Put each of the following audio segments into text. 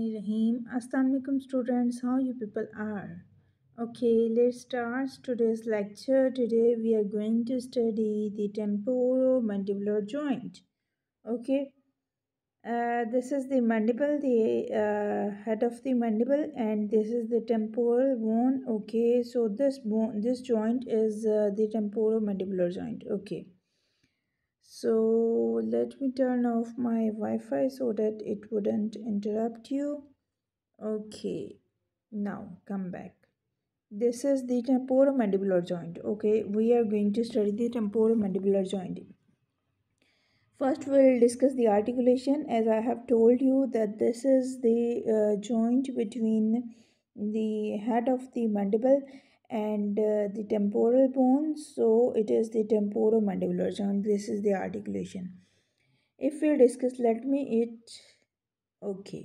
Rahim, Assalamualaikum students, how you people are? Okay, let's start today's lecture. Today we are going to study the temporomandibular joint. Okay, uh, this is the mandible, the uh, head of the mandible and this is the temporal bone. Okay, so this bone, this joint is uh, the temporomandibular joint. Okay so let me turn off my Wi-Fi so that it wouldn't interrupt you okay now come back this is the temporomandibular joint okay we are going to study the temporomandibular joint first we'll discuss the articulation as i have told you that this is the uh, joint between the head of the mandible and uh, the temporal bone so it is the temporomandibular joint this is the articulation if we discuss let me it okay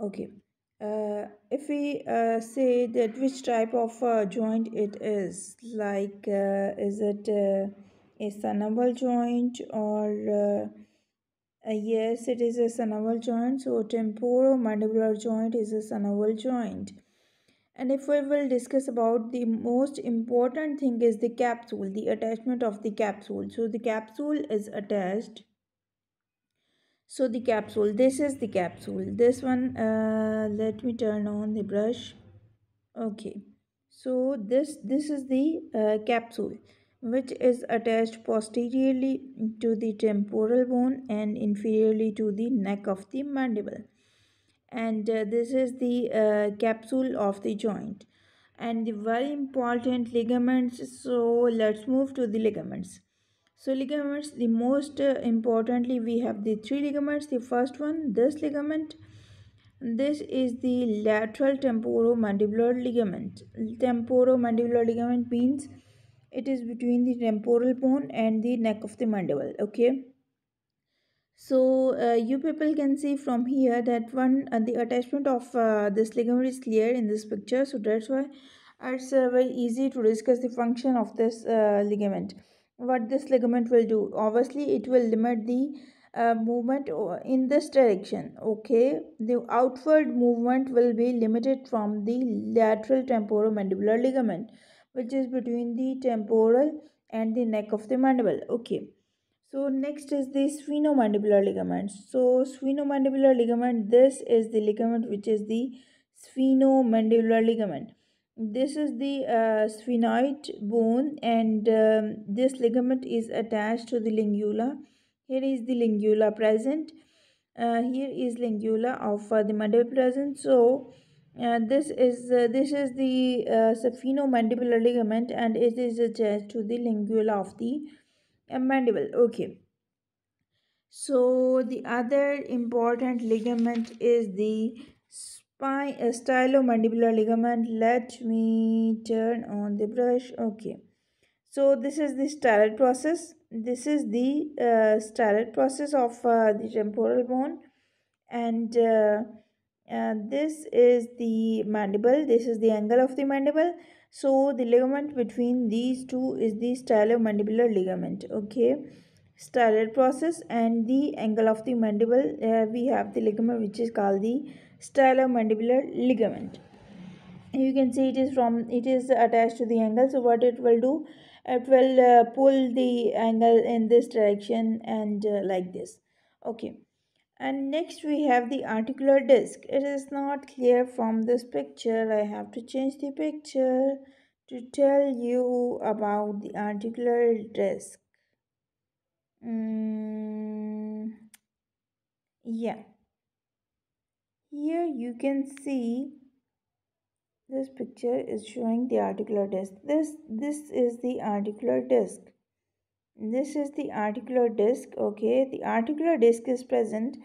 okay uh, if we uh, say that which type of uh, joint it is like uh, is it uh, a synovial joint or uh, yes it is a synovial joint so temporomandibular joint is a synovial joint and if we will discuss about the most important thing is the capsule the attachment of the capsule so the capsule is attached so the capsule this is the capsule this one uh, let me turn on the brush okay so this this is the uh, capsule which is attached posteriorly to the temporal bone and inferiorly to the neck of the mandible and uh, this is the uh, capsule of the joint and the very important ligaments so let's move to the ligaments so ligaments the most uh, importantly we have the three ligaments the first one this ligament this is the lateral temporomandibular ligament temporomandibular ligament means it is between the temporal bone and the neck of the mandible okay so uh, you people can see from here that one uh, the attachment of uh, this ligament is clear in this picture so that's why it's very easy to discuss the function of this uh, ligament what this ligament will do obviously it will limit the uh, movement in this direction okay the outward movement will be limited from the lateral temporomandibular ligament which is between the temporal and the neck of the mandible okay so next is the sphenomandibular ligament. So sphenomandibular ligament, this is the ligament which is the sphenomandibular ligament. This is the uh, sphenoid bone and um, this ligament is attached to the lingula. Here is the lingula present. Uh, here is lingula of uh, the mandible present. So uh, this is uh, this is the uh, sphenomandibular ligament and it is attached to the lingula of the a mandible okay so the other important ligament is the spine uh, stylomandibular ligament let me turn on the brush okay so this is the stylet process this is the uh, stylet process of uh, the temporal bone and uh, uh, this is the mandible this is the angle of the mandible so the ligament between these two is the stylomandibular ligament. Okay. styloid process and the angle of the mandible. Uh, we have the ligament which is called the stylomandibular ligament. You can see it is from it is attached to the angle. So what it will do, it will uh, pull the angle in this direction and uh, like this. Okay and next we have the articular disc it is not clear from this picture i have to change the picture to tell you about the articular disc mm, yeah here you can see this picture is showing the articular disc this this is the articular disc this is the articular disc okay the articular disc is present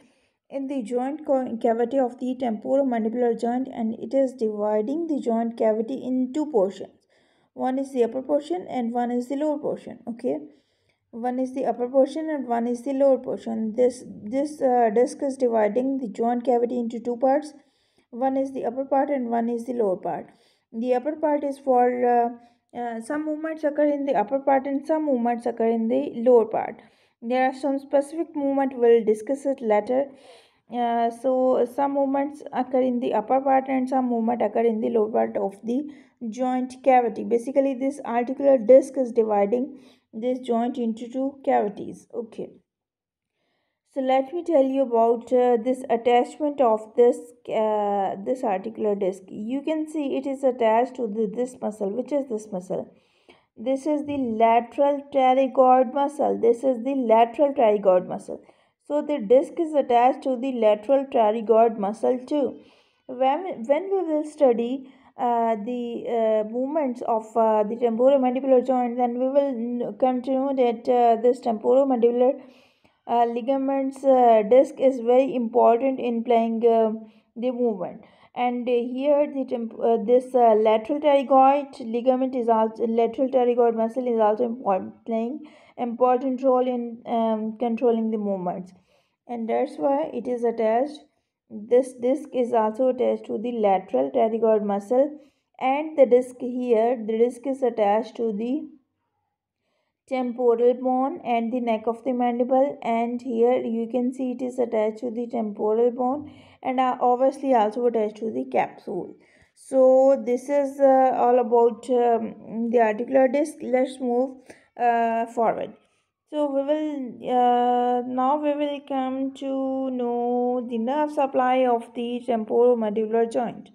in the joint cavity of the temporomandibular joint and it is dividing the joint cavity in two portions one is the upper portion and one is the lower portion okay one is the upper portion and one is the lower portion this this uh, disc is dividing the joint cavity into two parts one is the upper part and one is the lower part the upper part is for uh, uh, some movements occur in the upper part and some movements occur in the lower part there are some specific movement we'll discuss it later uh, so some movements occur in the upper part and some movement occur in the lower part of the joint cavity basically this articular disc is dividing this joint into two cavities okay so let me tell you about uh, this attachment of this uh, this articular disc you can see it is attached to the, this muscle which is this muscle this is the lateral pterygoid muscle this is the lateral pterygoid muscle so the disc is attached to the lateral pterygoid muscle too when, when we will study uh, the uh, movements of uh, the temporomandibular joint then we will continue that uh, this temporomandibular uh, ligaments uh, disc is very important in playing uh, the movement and here the uh, this uh, lateral pterygoid ligament is also lateral pterygoid muscle is also important, playing important role in um, controlling the movements and that's why it is attached this disc is also attached to the lateral pterygoid muscle and the disc here the disc is attached to the temporal bone and the neck of the mandible and here you can see it is attached to the temporal bone and obviously also attached to the capsule so this is uh, all about um, the articular disc let's move uh, forward so we will uh, now we will come to know the nerve supply of the temporomandibular joint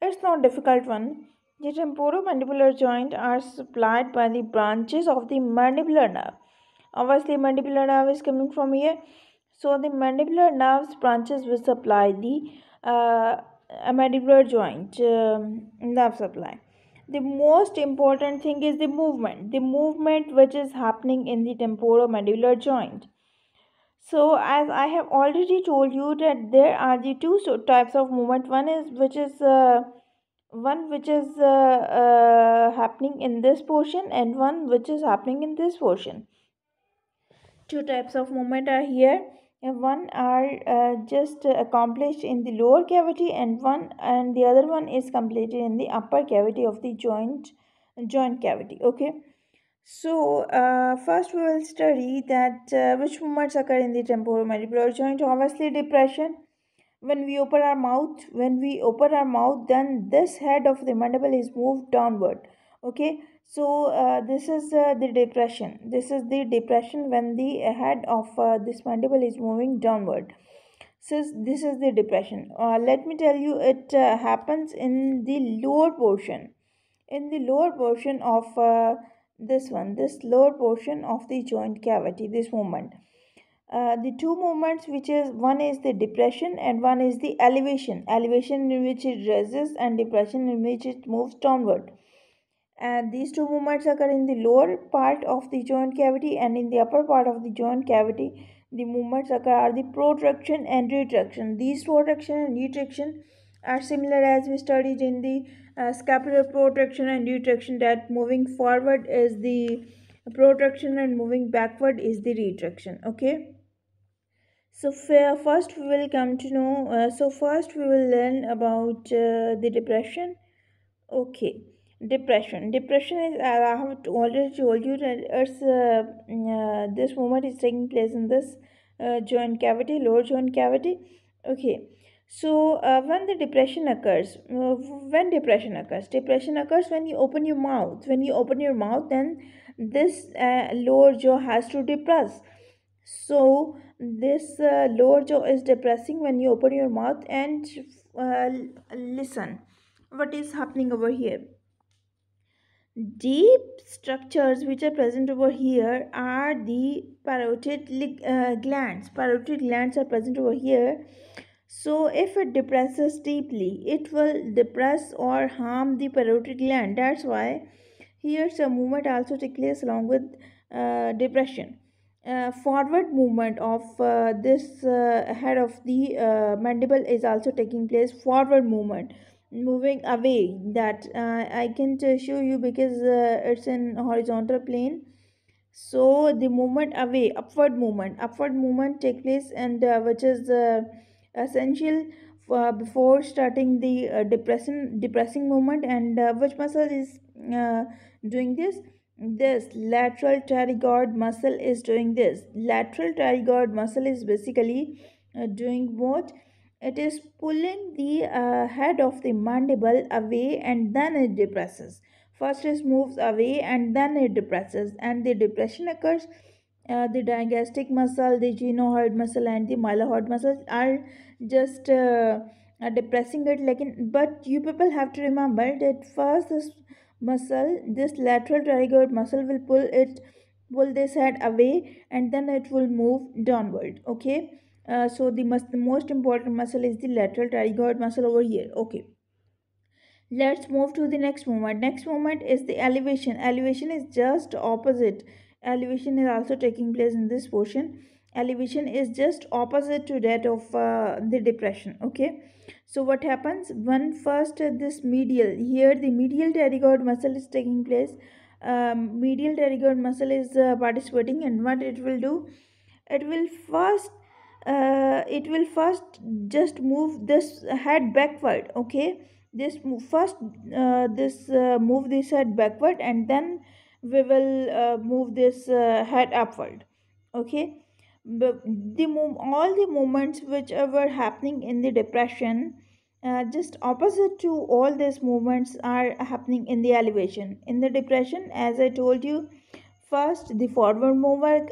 it's not difficult one the temporomandibular joint are supplied by the branches of the mandibular nerve. Obviously, mandibular nerve is coming from here. So, the mandibular nerve's branches will supply the uh, mandibular joint um, nerve supply. The most important thing is the movement. The movement which is happening in the temporomandibular joint. So, as I have already told you that there are the two types of movement. One is which is... Uh, one which is uh, uh, happening in this portion and one which is happening in this portion two types of movement are here one are uh, just accomplished in the lower cavity and one and the other one is completed in the upper cavity of the joint joint cavity okay so uh, first we will study that uh, which movements occur in the temporomandibular joint obviously depression when we open our mouth when we open our mouth then this head of the mandible is moved downward okay so uh, this is uh, the depression this is the depression when the head of uh, this mandible is moving downward since this is the depression uh, let me tell you it uh, happens in the lower portion in the lower portion of uh, this one this lower portion of the joint cavity this movement uh, the two movements which is one is the depression and one is the elevation elevation in which it rises and depression in which it moves downward and these two movements occur in the lower part of the joint cavity and in the upper part of the joint cavity the movements occur are the protraction and retraction these protraction and retraction are similar as we studied in the uh, scapular protraction and retraction that moving forward is the protraction and moving backward is the retraction okay so first we will come to know uh, so first we will learn about uh, the depression okay depression depression is uh, i have already told you that it's uh, mm, uh, this movement is taking place in this uh, joint cavity lower joint cavity okay so when the depression occurs when depression occurs depression occurs when you open your mouth when you open your mouth then this lower jaw has to depress so this uh, lower jaw is depressing when you open your mouth and uh, listen what is happening over here deep structures which are present over here are the parotid uh, glands parotid glands are present over here so if it depresses deeply it will depress or harm the parotid gland that's why here some movement also takes place along with uh, depression uh, forward movement of uh, this uh, head of the uh, mandible is also taking place forward movement moving away that uh, i can show you because uh, it's in horizontal plane so the movement away upward movement upward movement take place and which is essential for, before starting the depression depressing movement and which muscle is doing this this lateral pterygoid muscle is doing this lateral pterygoid muscle is basically uh, doing what it is pulling the uh, head of the mandible away and then it depresses first it moves away and then it depresses and the depression occurs uh, the digastic muscle the gynoid muscle and the mylohyoid muscles are just uh, depressing it like in, but you people have to remember that first this muscle this lateral trapezius muscle will pull it pull this head away and then it will move downward okay uh, so the, mus the most important muscle is the lateral trapezius muscle over here okay let's move to the next movement next movement is the elevation elevation is just opposite elevation is also taking place in this portion elevation is just opposite to that of uh, the depression okay so what happens? when first uh, this medial, here the medial pterygoid muscle is taking place. Um, medial pterygoid muscle is uh, participating and what it will do? It will first uh, it will first just move this head backward okay this move first uh, this uh, move this head backward and then we will uh, move this uh, head upward okay the all the movements which were happening in the depression uh, just opposite to all these movements are happening in the elevation in the depression as i told you first the forward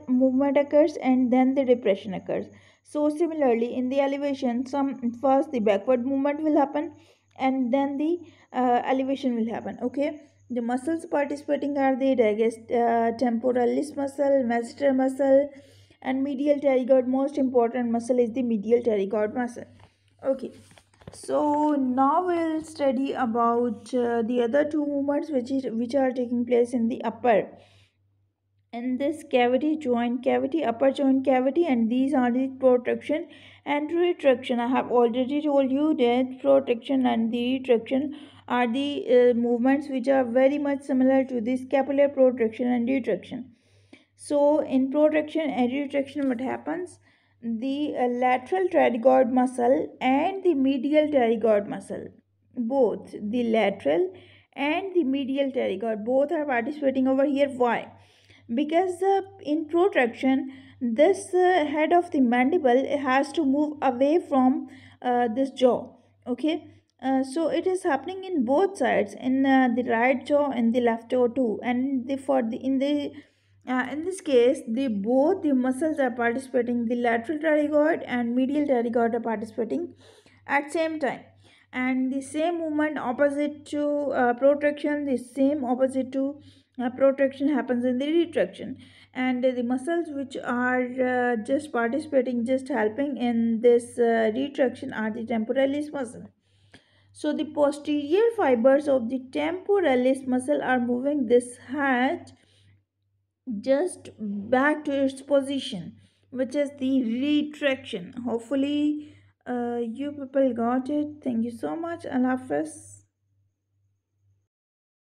movement occurs and then the depression occurs so similarly in the elevation some first the backward movement will happen and then the uh, elevation will happen okay the muscles participating are the digest uh, temporalis muscle masseter muscle and medial pterygoid most important muscle is the medial pterygoid muscle okay so now we'll study about uh, the other two movements which is which are taking place in the upper in this cavity joint cavity upper joint cavity and these are the protraction and retraction i have already told you that protraction and the retraction are the uh, movements which are very much similar to the scapular protraction and retraction so in protraction and retraction what happens? The uh, lateral pterygoid muscle and the medial pterygoid muscle both the lateral and the medial pterygoid both are participating over here why because uh, in protraction this uh, head of the mandible has to move away from uh, this jaw okay uh, so it is happening in both sides in uh, the right jaw and the left jaw too and the, for the in the uh, in this case, the both the muscles are participating, the lateral pterygoid and medial pterygoid are participating at same time. And the same movement opposite to uh, protraction, the same opposite to uh, protraction happens in the retraction and the muscles which are uh, just participating just helping in this uh, retraction are the temporalis muscle so the posterior fibers of the temporalis muscle are moving this hatch just back to its position which is the retraction hopefully uh, you people got it thank you so much allah hafiz